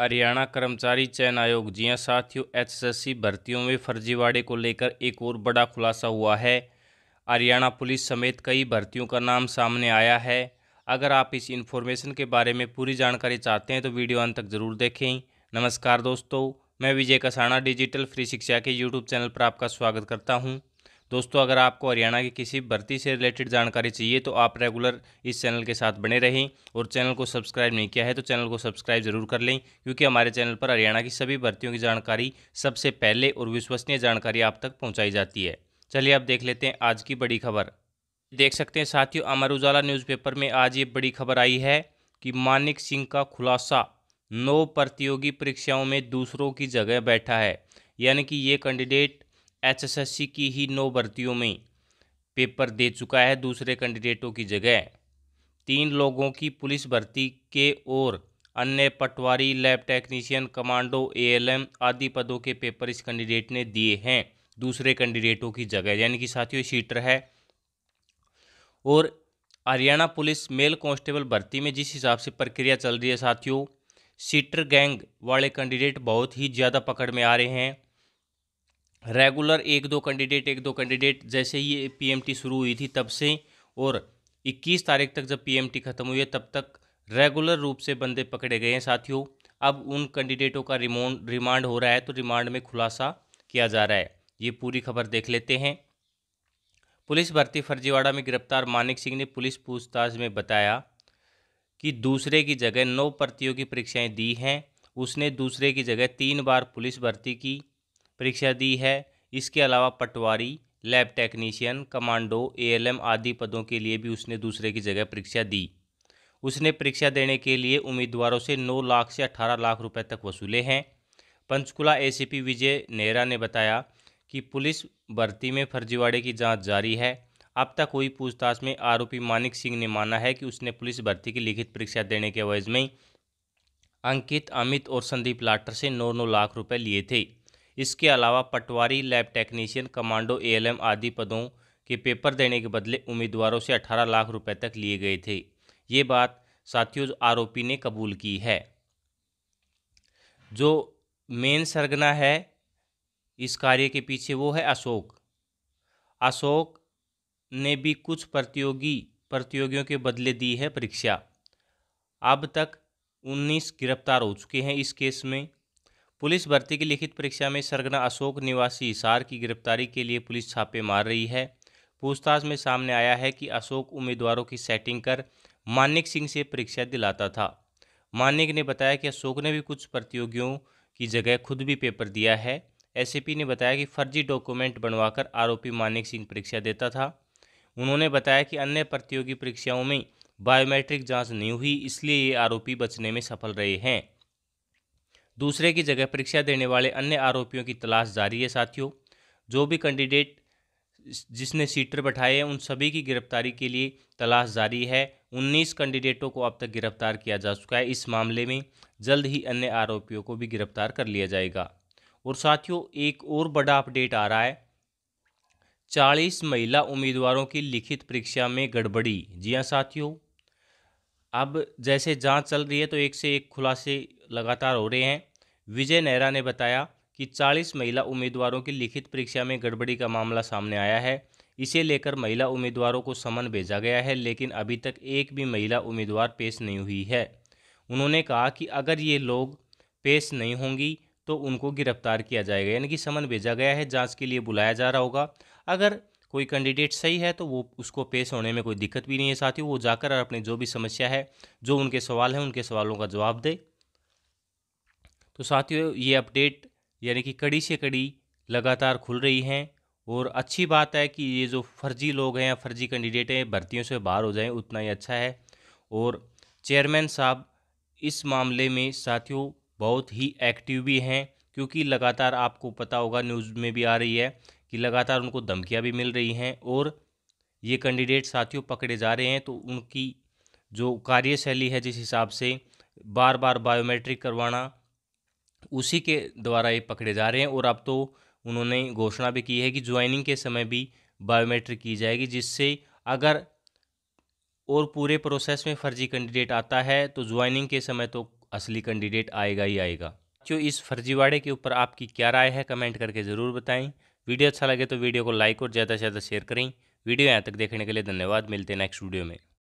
हरियाणा कर्मचारी चयन आयोग जी हाँ साथियों सी भर्तियों में फर्जीवाड़े को लेकर एक और बड़ा खुलासा हुआ है हरियाणा पुलिस समेत कई भर्तियों का नाम सामने आया है अगर आप इस इन्फॉर्मेशन के बारे में पूरी जानकारी चाहते हैं तो वीडियो अंत तक जरूर देखें नमस्कार दोस्तों मैं विजय कसाना डिजिटल फ्री शिक्षा के यूट्यूब चैनल पर आपका स्वागत करता हूँ दोस्तों अगर आपको हरियाणा की किसी भर्ती से रिलेटेड जानकारी चाहिए तो आप रेगुलर इस चैनल के साथ बने रहें और चैनल को सब्सक्राइब नहीं किया है तो चैनल को सब्सक्राइब जरूर कर लें क्योंकि हमारे चैनल पर हरियाणा की सभी भर्तियों की जानकारी सबसे पहले और विश्वसनीय जानकारी आप तक पहुँचाई जाती है चलिए आप देख लेते हैं आज की बड़ी खबर देख सकते हैं साथियों अमर उजाला न्यूज़पेपर में आज ये बड़ी खबर आई है कि मानिक सिंह का खुलासा नौ प्रतियोगी परीक्षाओं में दूसरों की जगह बैठा है यानी कि ये कैंडिडेट एचएसएससी की ही नौ भर्तियों में पेपर दे चुका है दूसरे कैंडिडेटों की जगह तीन लोगों की पुलिस भर्ती के और अन्य पटवारी लैब टेक्नीशियन कमांडो एएलएम आदि पदों के पेपर इस कैंडिडेट ने दिए हैं दूसरे कैंडिडेटों की जगह यानी कि साथियों सीटर है और हरियाणा पुलिस मेल कांस्टेबल भर्ती में जिस हिसाब से प्रक्रिया चल रही है साथियों सीटर गैंग वाले कैंडिडेट बहुत ही ज़्यादा पकड़ में आ रहे हैं रेगुलर एक दो कैंडिडेट एक दो कैंडिडेट जैसे ही पीएमटी शुरू हुई थी तब से और 21 तारीख तक जब पीएमटी ख़त्म हुई है तब तक रेगुलर रूप से बंदे पकड़े गए हैं साथियों अब उन कैंडिडेटों का रिमोन रिमांड हो रहा है तो रिमांड में खुलासा किया जा रहा है ये पूरी खबर देख लेते हैं पुलिस भर्ती फर्जीवाड़ा में गिरफ्तार मानिक सिंह ने पुलिस पूछताछ में बताया कि दूसरे की जगह नौ भर्तियों की परीक्षाएं दी हैं उसने दूसरे की जगह तीन बार पुलिस भर्ती की परीक्षा दी है इसके अलावा पटवारी लैब टेक्नीशियन कमांडो एएलएम आदि पदों के लिए भी उसने दूसरे की जगह परीक्षा दी उसने परीक्षा देने के लिए उम्मीदवारों से 9 लाख से 18 लाख रुपए तक वसूले हैं पंचकुला एसीपी विजय नेहरा ने बताया कि पुलिस भर्ती में फर्जीवाड़े की जांच जारी है अब तक हुई पूछताछ में आरोपी मानिक सिंह ने माना है कि उसने पुलिस भर्ती की लिखित परीक्षा देने के अवैज में अंकित अमित और संदीप लाटर से नौ नौ लाख रुपए लिए थे इसके अलावा पटवारी लैब टेक्नीशियन कमांडो एएलएम आदि पदों के पेपर देने के बदले उम्मीदवारों से 18 लाख रुपए तक लिए गए थे ये बात साथियों आरोपी ने कबूल की है जो मेन सरगना है इस कार्य के पीछे वो है अशोक अशोक ने भी कुछ प्रतियोगी प्रतियोगियों के बदले दी है परीक्षा अब तक 19 गिरफ्तार हो चुके हैं इस केस में पुलिस भर्ती की लिखित परीक्षा में सरगना अशोक निवासी सार की गिरफ्तारी के लिए पुलिस छापे मार रही है पूछताछ में सामने आया है कि अशोक उम्मीदवारों की सेटिंग कर मानिक सिंह से परीक्षा दिलाता था मानिक ने बताया कि अशोक ने भी कुछ प्रतियोगियों की जगह खुद भी पेपर दिया है एस ने बताया कि फर्जी डॉक्यूमेंट बनवाकर आरोपी मानिक सिंह परीक्षा देता था उन्होंने बताया कि अन्य प्रतियोगी परीक्षाओं में बायोमेट्रिक जांच नहीं हुई इसलिए ये आरोपी बचने में सफल रहे हैं दूसरे की जगह परीक्षा देने वाले अन्य आरोपियों की तलाश जारी है साथियों जो भी कैंडिडेट जिसने सीटर बैठाए हैं उन सभी की गिरफ्तारी के लिए तलाश जारी है 19 कैंडिडेटों को अब तक गिरफ्तार किया जा चुका है इस मामले में जल्द ही अन्य आरोपियों को भी गिरफ्तार कर लिया जाएगा और साथियों एक और बड़ा अपडेट आ रहा है चालीस महिला उम्मीदवारों की लिखित परीक्षा में गड़बड़ी जी हाँ साथियों अब जैसे जांच चल रही है तो एक से एक खुलासे लगातार हो रहे हैं विजय नेहरा ने बताया कि 40 महिला उम्मीदवारों की लिखित परीक्षा में गड़बड़ी का मामला सामने आया है इसे लेकर महिला उम्मीदवारों को समन भेजा गया है लेकिन अभी तक एक भी महिला उम्मीदवार पेश नहीं हुई है उन्होंने कहा कि अगर ये लोग पेश नहीं होंगी तो उनको गिरफ्तार किया जाएगा यानी कि समन भेजा गया है जांच के लिए बुलाया जा रहा होगा अगर कोई कैंडिडेट सही है तो वो उसको पेश होने में कोई दिक्कत भी नहीं है साथ ही वो जाकर अपनी जो भी समस्या है जो उनके सवाल हैं उनके सवालों का जवाब दे तो साथियों ये अपडेट यानी कि कड़ी से कड़ी लगातार खुल रही हैं और अच्छी बात है कि ये जो फर्जी लोग हैं या फर्जी कैंडिडेट हैं भर्तियों से बाहर हो जाएं उतना ही अच्छा है और चेयरमैन साहब इस मामले में साथियों बहुत ही एक्टिव भी हैं क्योंकि लगातार आपको पता होगा न्यूज़ में भी आ रही है कि लगातार उनको धमकियाँ भी मिल रही हैं और ये कैंडिडेट साथियों पकड़े जा रहे हैं तो उनकी जो कार्यशैली है जिस हिसाब से बार बार बायोमेट्रिक करवाना उसी के द्वारा ये पकड़े जा रहे हैं और अब तो उन्होंने घोषणा भी की है कि ज्वाइनिंग के समय भी बायोमेट्रिक की जाएगी जिससे अगर और पूरे प्रोसेस में फर्जी कैंडिडेट आता है तो ज्वाइनिंग के समय तो असली कैंडिडेट आएगा ही आएगा जो इस फर्जीवाड़े के ऊपर आपकी क्या राय है कमेंट करके ज़रूर बताएं वीडियो अच्छा लगे तो वीडियो को लाइक और ज़्यादा से ज़्यादा शेयर करें वीडियो यहाँ तक देखने के लिए धन्यवाद मिलते हैं नेक्स्ट वीडियो में